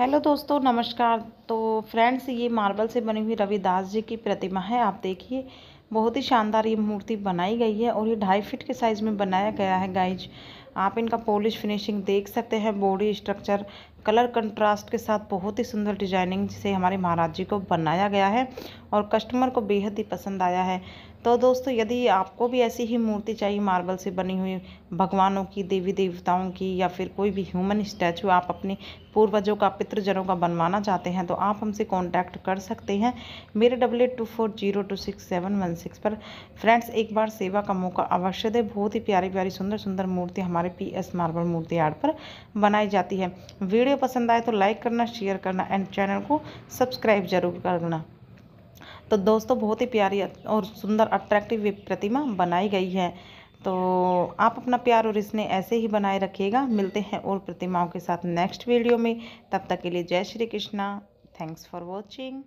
hello दोस्तों नमस्कार तो फ्रेंड्स ये मार्बल से बनी हुई रविदास जी की प्रतिमा है आप देखिए बहुत ही शानदार ये मूर्ति बनाई गई है और ये ढाई फिट के साइज़ में बनाया गया है गाइज आप इनका पॉलिश फिनिशिंग देख सकते हैं बॉडी स्ट्रक्चर कलर कंट्रास्ट के साथ बहुत ही सुंदर डिजाइनिंग से हमारे महाराज जी को बनाया गया है और कस्टमर को बेहद ही पसंद आया है तो दोस्तों यदि आपको भी ऐसी ही मूर्ति चाहिए मार्बल से बनी हुई भगवानों की देवी देवताओं की या फिर कोई भी ह्यूमन स्टैचू आप अपने पूर्वजों का पितृजनों का बनवाना चाहते हैं तो आप हमसे कांटेक्ट कर सकते हैं मेरे double eight two four zero two six seven one six पर फ्रेंड्स एक बार सेवा का मौका अवश्य दें बहुत ही प्यारी प्यारी सुंदर सुंदर मूर्ति हमारे हमारे पी एस मार्बल मूर्ति आर्ट पर बनाई जाती है वीडियो पसंद आए तो लाइक करना शेयर करना एंड चैनल को सब्सक्राइब जरूर करना तो दोस्तों बहुत ही प्यारी और सुंदर अट्रैक्टिव प्रतिमा बनाई गई है तो आप अपना प्यार और इसने ऐसे ही बनाए रखिएगा मिलते हैं और प्रतिमाओं के साथ नेक्स्ट वीडियो में तब तक के लिए जय Shri Krishna thanks for watching